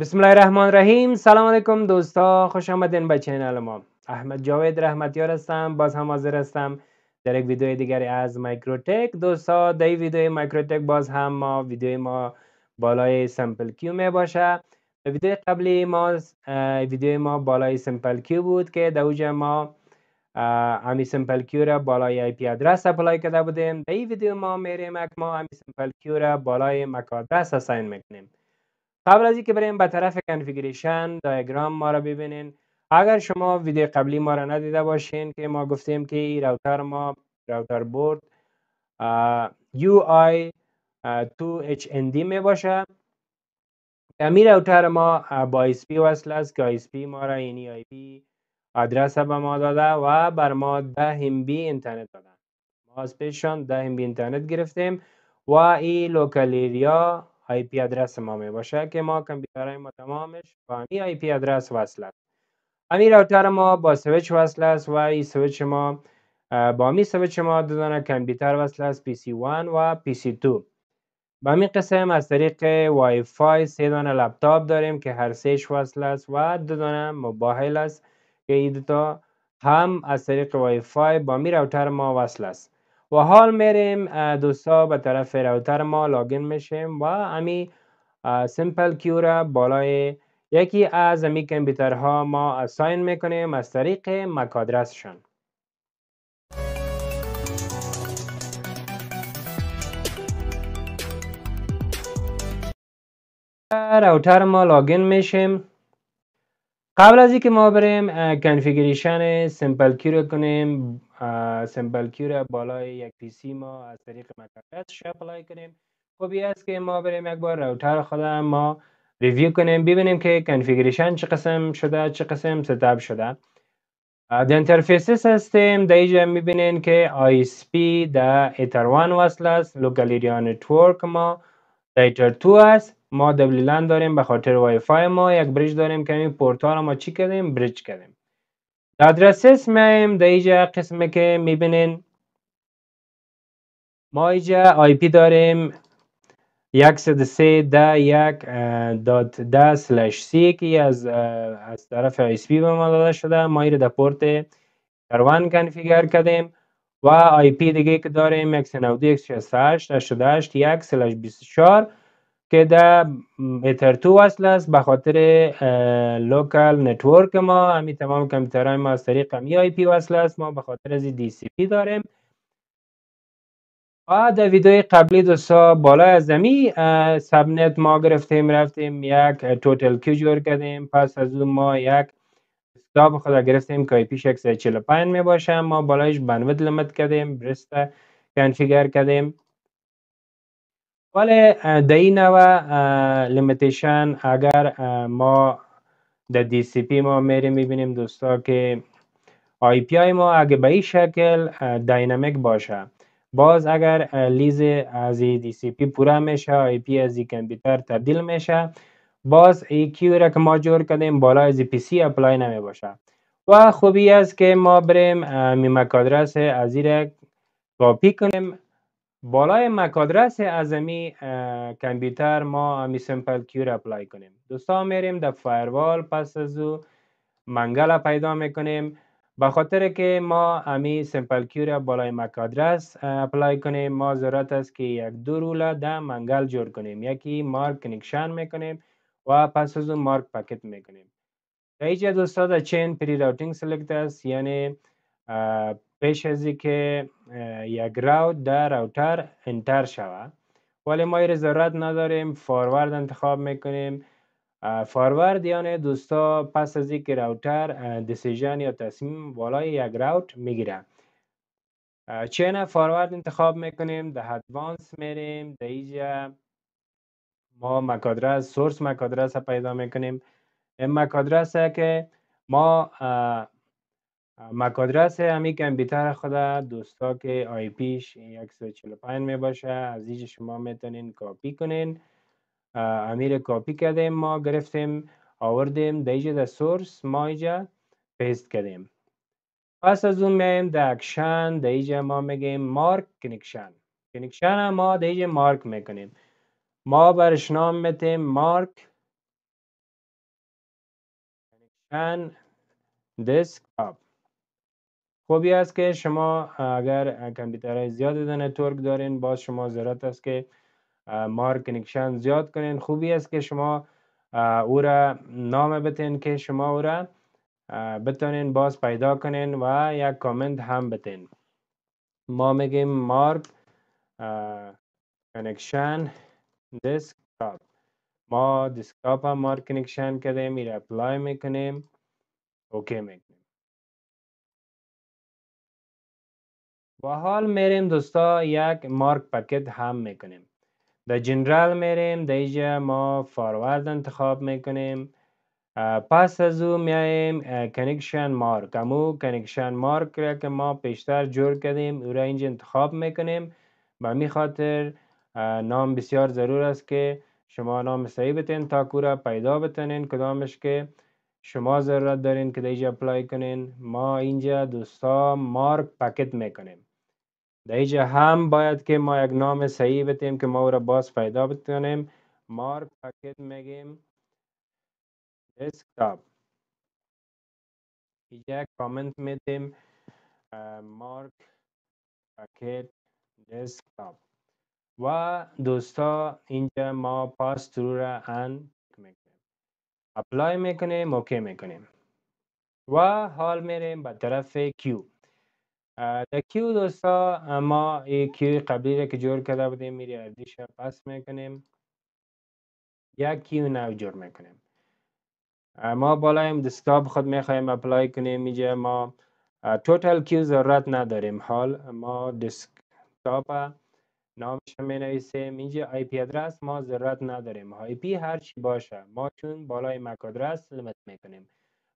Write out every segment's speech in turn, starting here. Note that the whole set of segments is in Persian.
بسم الله الرحمن الرحیم سلام علیکم دوستا خوش آمدین به چینل ما احمد جاوید رحمتیار هستم باز هم حاضر هستم در یک ویدیو دیگری از مایکروتک دوستا در این ویدیو مایکروتک باز هم ما ویدیو ما بالای سمپل کیو می باشه ویدیو قبلی ما ویدیو ما بالای سمپل کیو بود که در اوج ما امی سمپل کیو را بالای آی پی ادرس اپلای کرده بودیم در این ویدیو ما میریم ما امی سمپل کیو را بالای مک ادرس اساین میکنیم قبل از اینکه بریم به طرف کنفیگریشن دایگرام ما را ببینین اگر شما ویدیو قبلی ما را ندیده باشین که ما گفتیم که این راوتر ما راوتر بورد UI 2HND می باشه امی راوتر ما با ISP وصل است که ISP ما را یعنی IP آدرس به ما داده و بر ما 10 MB اینترنت داده ما از پیششان 10 MB اینترنت گرفتیم و ای لوکال ایریا آی پی آدرس ما می باشه که ما کامپیوترهای ما تمامش با این آی پی آدرس وصل است امی راوتر ما با سویچ وصل است و این سویچ ما با می سویچ ما دو دانه کامپیوتر وصل است پی سی 1 و پی سی 2 به می قسم از طریق وای فای سه دانه لپتاپ داریم که هر سهش وصل است و دو دانه موبایل است که این تا هم از طریق وای فای با می راوتر ما وصل است و حال میریم دوستا به طرف راوتر ما لاگین میشیم و امی سیمپل کیو را بالای یکی از امی ها ما اساین میکنیم از طریق مکادرسشان راوتر ما لاگین میشیم قبل از اینکه ما بریم کنفیگریشن سیمپل کیو رو کنیم سیمپل کیو رو بالای یک پی سی ما از طریق مکافس اپلای کنیم خوبی است که ما بریم یک بار روتر ما ریویو کنیم ببینیم که کنفیگریشن چه قسم شده چه قسم ستاب شده در انترفیسیس هستیم در اینجا میبینین که ISP در ایتر وان وصل است لوکال نتورک ما در ایتر 2 است ما دبلی داریم به خاطر وای فای ما یک بریج داریم که این پورت ها ما چی کردیم بریج کردیم در ما هم در اینجا قسمه که میبینین ما اینجا آی پی داریم یک یک که از از طرف آی به ما داده شده ما این در پورت کروان کنفیگر کردیم و آی پی دیگه که داریم 192.168.168.1 24 که در ایتر تو وصل است به خاطر نتورک ما همین تمام کامپیوترهای ما از طریق همی آی پی وصل است ما به خاطر از دی سی پی داریم و در ویدیو قبلی دوستا بالا از سب سبنت ما گرفتیم رفتیم یک توتل کیو جور کردیم پس از اون ما یک استاب خدا گرفتیم که آی پی 645 می باشه ما بالایش بنوت لمت کردیم برست کنفیگر کردیم ولی د این نوع لیمیتیشن اگر ما د دی سی پی ما میریم میبینیم دوستا که آی پی آی ما اگه به این شکل داینامیک باشه باز اگر لیز از دی سی پی پورا میشه آی پی از کمپیوتر تبدیل میشه باز ای کیو را که ما جور کردیم بالا از پی سی اپلای نمی باشه و خوبی است که ما بریم میمک آدرس از را کاپی کنیم بالای مکادرس ازمی کمپیوتر ما امی سیمپل کیور اپلای کنیم دوستا میریم در فایروال پس از او منگل پیدا میکنیم به که ما امی سیمپل کیور بالای مکادرس اپلای کنیم ما ضرورت است که یک دو روله در منگل جور کنیم یکی مارک کنکشن میکنیم و پس از مارک پکت میکنیم در اینجا دوستا در چین پری راوتینگ سلکت است یعنی پیش از که یک راوت در راوتر انتر شود ولی ما این ضرورت نداریم فارورد انتخاب میکنیم فارورد یعنی دوستا پس از که راوتر دیسیژن یا تصمیم بالای یک راوت میگیره چینه فارورد انتخاب میکنیم در ادوانس میریم در ایجا ما مکادرس سورس مکادرس پیدا میکنیم این مکادرس که ما مکادرس همی کمپیوتر دوستا که آی پیش 145 می باشه از اینجا شما میتونین کاپی کنین امیر کاپی کردیم ما گرفتیم آوردیم در اینجا در سورس ما اینجا پیست کردیم پس از اون میایم در اکشن در اینجا ما میگیم مارک کنکشن کنکشن ما در اینجا مارک میکنیم ما برش نام میتیم مارک کنکشن دسکتاپ خوبی است که شما اگر کامپیوترهای زیاد نتورک دارین باز شما ضرورت است که مار کنکشن زیاد کنین خوبی است که شما او را نام بتین که شما او را بتونین باز پیدا کنین و یک کامنت هم بتین ما میگیم مارک کنکشن دسکتاپ ما دسکتاپ هم مارک کنکشن کردیم ایر اپلای میکنیم اوکی میکنیم و حال میریم دوستا یک مارک پکت هم میکنیم در جنرال میریم در اینجا ما فارورد انتخاب میکنیم پس از او میاییم کنکشن مارک امو کنکشن مارک را که ما پیشتر جور کردیم او را اینجا انتخاب میکنیم به میخاطر خاطر نام بسیار ضرور است که شما نام صحیح بتین تا کورا پیدا بتنین کدامش که شما ضرورت دارین که دیجا اپلای کنین ما اینجا دوستا مارک پکت میکنیم در اینجا هم باید که ما یک نام صحیح بتیم که ما او را باز پیدا بتونیم مارک پکت میگیم دسکتاپ اینجا کامنت میدیم مارک پکت دسکتاپ و دوستا اینجا ما پاس ترو را ان میکنیم اپلای میکنیم اوکی میکنیم و حال میریم به طرف کیو در کیو دوستا ما این کیو قبلی را که جور کرده بودیم میری اردیش را پس میکنیم یک کیو نو جور میکنیم ما بالای دسکتاپ خود میخوایم اپلای کنیم اینجا ما توتال کیو ضرورت نداریم حال ما دسکتاب نامش می نویسیم اینجا آی پی ادرس ما ضرورت نداریم آی پی هر چی باشه ما چون بالای مک ادرس می میکنیم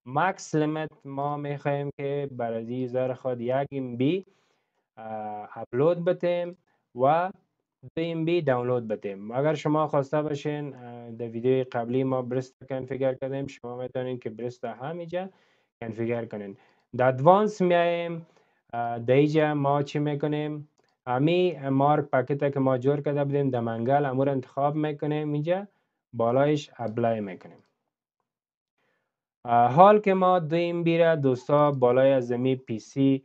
مکس لیمت ما میخوایم که برای یوزر خود یک ام بی اپلود بتیم و دو ام بی دانلود بتیم اگر شما خواسته باشین در ویدیو قبلی ما برست کنفیگر کردیم شما میتونین که برست همینجا کنفیگر کنین در ادوانس میاییم در اینجا ما چی میکنیم امی مارک پاکت که ما جور کرده بودیم در منگل امور انتخاب میکنیم اینجا بالایش اپلای میکنیم حال که ما این بیره دوستا بالای از می پی سی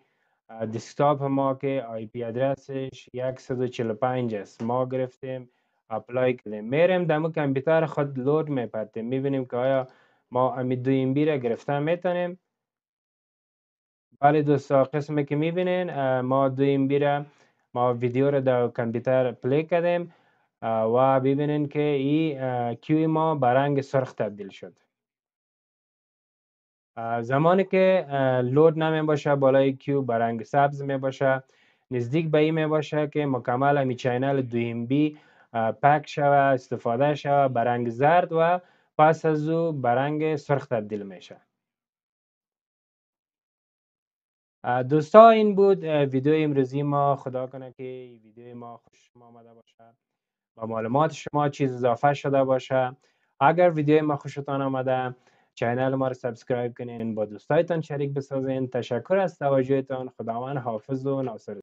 دسکتاپ ما که آی پی ادرسش 145 است ما گرفتیم اپلای کردیم میریم دمو کمپیوتر خود لود میپردیم میبینیم که آیا ما امی دو این بیره گرفتن میتونیم بله دوستا قسمی که میبینین ما دو این بیره ما ویدیو رو در کمپیوتر پلی کردیم و ببینین که ای کیوی ما به سرخ تبدیل شد زمانی که لود نمی باشه بالای کیو برنگ سبز می باشه نزدیک به این می باشه که مکمل همی چینل دویم بی پک شوه استفاده شوه برنگ زرد و پس از او برنگ سرخ تبدیل میشه دوستا این بود ویدیو امروزی ما خدا کنه که ویدیو ما خوش آمده باشه و معلومات شما چیز اضافه شده باشه اگر ویدیو ما خوشتان آمده چینل ما رو سابسکرایب کنین با دوستایتان شریک بسازین تشکر از توجهتان خداوند حافظ و ناصر